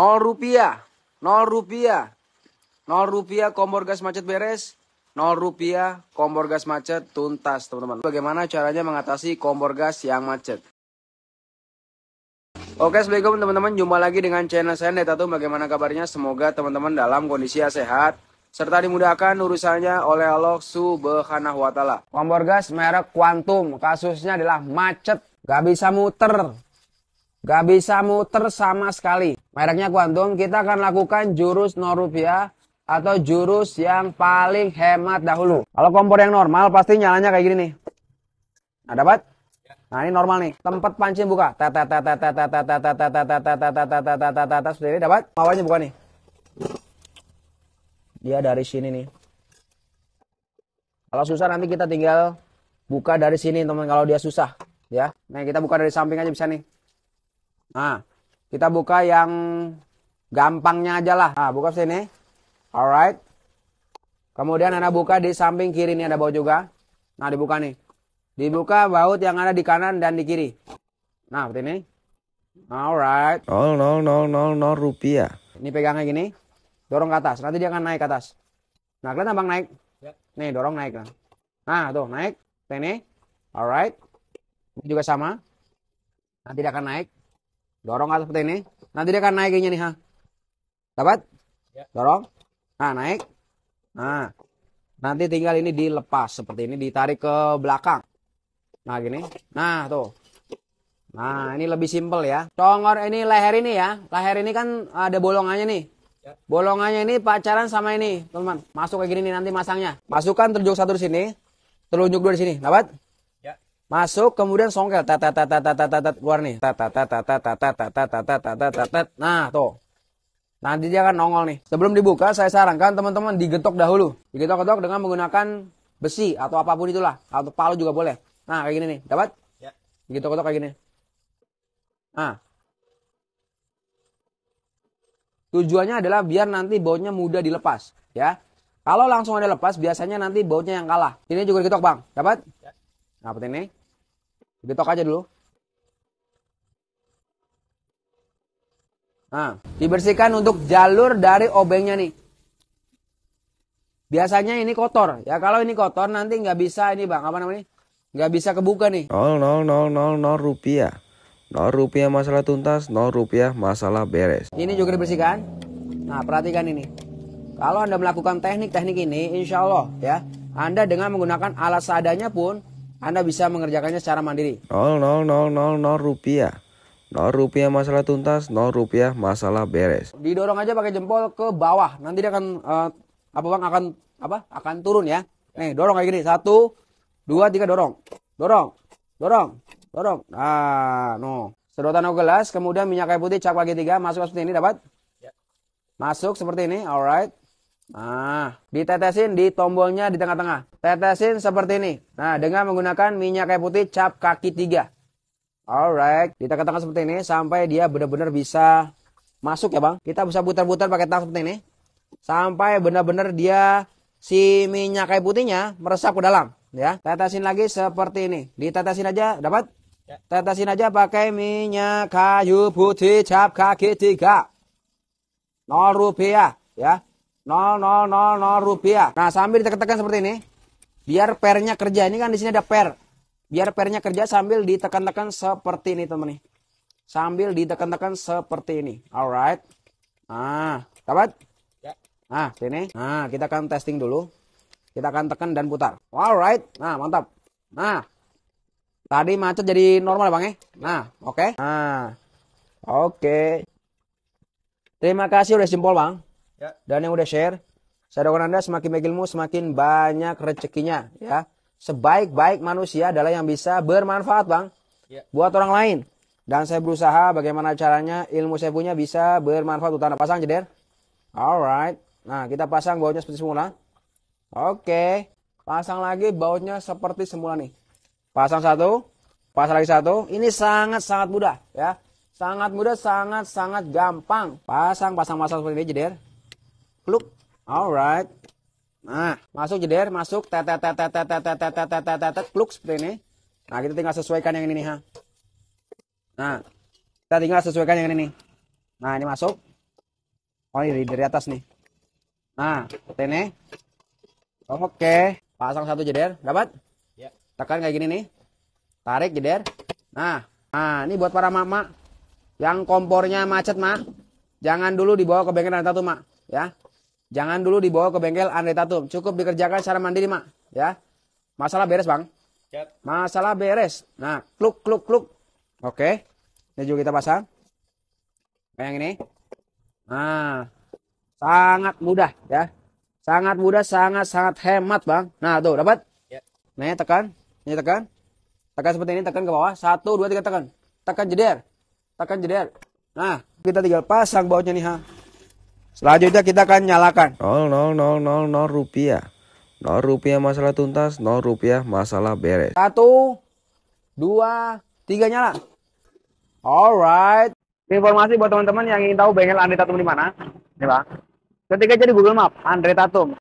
0 rupiah, 0 rupiah, 0 rupiah kompor gas macet beres, 0 rupiah kompor gas macet tuntas teman-teman. Bagaimana caranya mengatasi kompor gas yang macet? Oke, Assalamualaikum teman-teman. Jumpa lagi dengan channel saya Neta tuh Bagaimana kabarnya? Semoga teman-teman dalam kondisi sehat serta dimudahkan urusannya oleh Allah Subhanahu wa taala. Kompor gas merek Quantum kasusnya adalah macet, gak bisa muter. Gak bisa muter sama sekali. Mereknya kuantum, kita akan lakukan jurus 0 rupiah atau jurus yang paling hemat dahulu. Kalau kompor yang normal pasti nyalanya kayak gini nih. Nah, dapat? Nah, ini normal nih. Tempat pancing buka. Seperti ini dapat? Awalnya buka nih. Dia dari sini nih. Kalau susah nanti kita tinggal buka dari sini teman kalau dia susah ya. Nah, kita buka dari samping aja bisa nih. Nah, kita buka yang gampangnya aja lah. Nah, buka sini. Alright. Kemudian Anda buka di samping kiri ini ada baut juga. Nah, dibuka nih. Dibuka baut yang ada di kanan dan di kiri. Nah, seperti ini. Alright. Nol nol nol nol nol rupiah. Ini pegangnya gini. Dorong ke atas. Nanti dia akan naik ke atas. Nah, kalian tambang naik. Ya. Nih, dorong naik. Lah. nah tuh naik. Seperti ini. Alright. Ini juga sama. Nanti dia akan naik. Dorong nggak seperti ini. Nanti dia akan naik kayaknya nih, ha. Dapat? Ya. Dorong. Nah, naik. Nah. Nanti tinggal ini dilepas seperti ini, ditarik ke belakang. Nah, gini. Nah, tuh. Nah, ini lebih simpel ya. Congor ini leher ini ya. Leher ini kan ada bolongannya nih. Ya. Bolongannya ini pacaran sama ini, teman-teman. Masuk kayak gini nih nanti masangnya. Masukkan terjuk satu di sini, telunjuk dua di sini. Dapat? Masuk kemudian songkel tat tat tat tat tat tat keluar nih. Tat tat tat tat tat tat tat tat tat tat tat Nah, tuh. Nanti dia akan nongol nih. Sebelum dibuka, saya sarankan teman-teman digetok dahulu. Digetok-getok dengan menggunakan besi atau apapun itulah, atau palu juga boleh. Nah, kayak gini nih. Dapat? Ya. Digetok-getok kayak gini. Nah. Tujuannya adalah biar nanti bautnya mudah dilepas, ya. Kalau langsung ada lepas, biasanya nanti bautnya yang kalah. Ini juga digetok, Bang. Dapat? Ya. Dapat ini. Getok aja dulu. Nah, dibersihkan untuk jalur dari obengnya nih. Biasanya ini kotor. Ya kalau ini kotor nanti nggak bisa ini bang apa namanya? Nggak bisa kebuka nih. Nol nol nol nol nol rupiah. Nol rupiah masalah tuntas, Nol rupiah masalah beres. Ini juga dibersihkan. Nah perhatikan ini. Kalau anda melakukan teknik-teknik ini, insya Allah ya, anda dengan menggunakan alat seadanya pun anda bisa mengerjakannya secara mandiri. 0, 0, 0, 0, 0 rupiah. 0 rupiah masalah tuntas, 0 rupiah masalah beres. Didorong aja pakai jempol ke bawah. Nanti dia akan uh, apa bang akan apa? Akan turun ya. Nih, dorong kayak gini. Satu, dua, tiga, dorong. Dorong, dorong, dorong. Nah, no. Sedotan aku gelas, kemudian minyak kayu putih cap lagi tiga, masuk seperti ini dapat? Ya. Masuk seperti ini, alright. Nah, ditetesin di tombolnya di tengah-tengah. Tetesin seperti ini. Nah, dengan menggunakan minyak kayu putih cap kaki tiga. Alright, di tengah-tengah seperti ini sampai dia benar-benar bisa masuk ya bang. Kita bisa putar-putar pakai tang seperti ini. Sampai benar-benar dia si minyak kayu putihnya meresap ke dalam. Ya, tetesin lagi seperti ini. Ditetesin aja, dapat? Ya. Tetesin aja pakai minyak kayu putih cap kaki tiga. 0 rupiah ya. 0,000 rupiah. Nah, sambil ditekan-tekan seperti ini. Biar pernya kerja. Ini kan di sini ada per. Biar pernya kerja sambil ditekan-tekan seperti ini, teman teman Sambil ditekan-tekan seperti ini. Alright. Nah, dapat? Ya. Nah, sini. Nah, kita akan testing dulu. Kita akan tekan dan putar. Alright. Nah, mantap. Nah. Tadi macet jadi normal, Bang, ya? Nah, oke. Okay. Nah. Oke. Okay. Terima kasih udah jempol, Bang ya. Dan yang udah share, saya doakan Anda semakin ilmu semakin banyak rezekinya ya. Sebaik-baik manusia adalah yang bisa bermanfaat, Bang. Ya. Buat orang lain. Dan saya berusaha bagaimana caranya ilmu saya punya bisa bermanfaat untuk Anda. Pasang jeder. Alright. Nah, kita pasang bautnya seperti semula. Oke. Pasang lagi bautnya seperti semula nih. Pasang satu. Pasang lagi satu. Ini sangat-sangat mudah ya. Sangat mudah, sangat-sangat gampang. Pasang, pasang, pasang seperti ini jeder. Kluk. Alright. Nah, masuk jeder, masuk tet tet tet tet tet tet tet tet tet tet kluk seperti ini. Nah, kita tinggal sesuaikan yang ini nih, ha. Nah, kita tinggal sesuaikan yang ini nih. Nah, ini masuk. Oh, ini dari atas nih. Nah, seperti ini. Oke, pasang satu jeder, dapat? Ya. Tekan kayak gini nih. Tarik jeder. Nah, nah ini buat para mak-mak yang kompornya macet, mah. Jangan dulu dibawa ke bengkel dan tuh, mak, ya. Jangan dulu dibawa ke bengkel Andre Tatum. Cukup dikerjakan secara mandiri, Mak. Ya. Masalah beres, Bang. Yep. Masalah beres. Nah, kluk, kluk, kluk. Oke. Ini juga kita pasang. Kayak ini. Nah, sangat mudah ya. Sangat mudah, sangat-sangat hemat, Bang. Nah, tuh, dapat? Yep. Ya. Nih, tekan. Ini tekan. Tekan seperti ini, tekan ke bawah. Satu, dua, tiga, tekan. Tekan jeder. Tekan jeder. Nah, kita tinggal pasang bautnya nih, ha. Selanjutnya kita akan nyalakan. 0, 0, 0, 0, 0 rupiah. 0 rupiah masalah tuntas, 0 rupiah masalah beres. 1, 2, 3 nyala. Alright. Informasi buat teman-teman yang ingin tahu bengkel Andre Tatum di mana. Nih Bang. Ketika jadi Google Map, Andre Tatum.